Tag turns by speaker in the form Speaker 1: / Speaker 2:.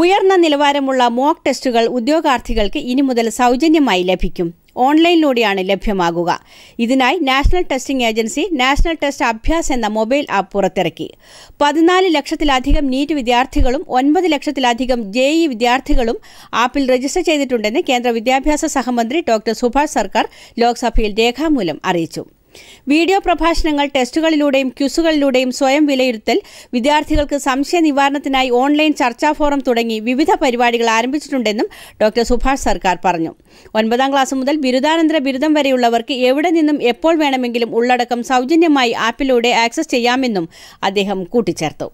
Speaker 1: ഉയർന്ന നിലവാരമുള്ള മോക്ക് ടെസ്റ്റുകൾ ഉദ്യോഗാർത്ഥികൾക്ക് ഇനി മുതൽ സൗജന്യമായി ലഭിക്കും ഓൺലൈനിലൂടെയാണ് ലഭ്യമാകുക ഇതിനായി national testing agency national test Abhyas എന്ന മൊബൈൽ ആപ്പ് പുറത്തിറക്കി പതിനാല് ലക്ഷത്തിലധികം നീറ്റ് വിദ്യാർത്ഥികളും ഒൻപത് ലക്ഷത്തിലധികം ജെ ഇ വിദ്യാർത്ഥികളും ആപ്പിൽ രജിസ്റ്റർ ചെയ്തിട്ടുണ്ടെന്ന് കേന്ദ്ര വിദ്യാഭ്യാസ സഹമന്ത്രി ഡോക്ടർ സുഭാഷ് സർക്കാർ ലോക്സഭയിൽ രേഖാമൂലം അറിയിച്ചു വീഡിയോ പ്രഭാഷണങ്ങൾ ടെസ്റ്റുകളിലൂടെയും ക്യുസുകളിലൂടെയും സ്വയം വിലയിരുത്തൽ വിദ്യാർത്ഥികൾക്ക് സംശയ നിവാരണത്തിനായി ഓൺലൈൻ ചർച്ചാ ഫോറം തുടങ്ങി വിവിധ പരിപാടികൾ ആരംഭിച്ചിട്ടുണ്ടെന്നും ഡോക്ടർ സുഭാഷ് സർക്കാർ പറഞ്ഞു ഒൻപതാം ക്ലാസ് മുതൽ ബിരുദാനന്തര ബിരുദം വരെയുള്ളവർക്ക് എവിടെ നിന്നും എപ്പോൾ വേണമെങ്കിലും ഉള്ളടക്കം സൗജന്യമായി ആപ്പിലൂടെ ആക്സസ് ചെയ്യാമെന്നും അദ്ദേഹം കൂട്ടിച്ചേർത്തു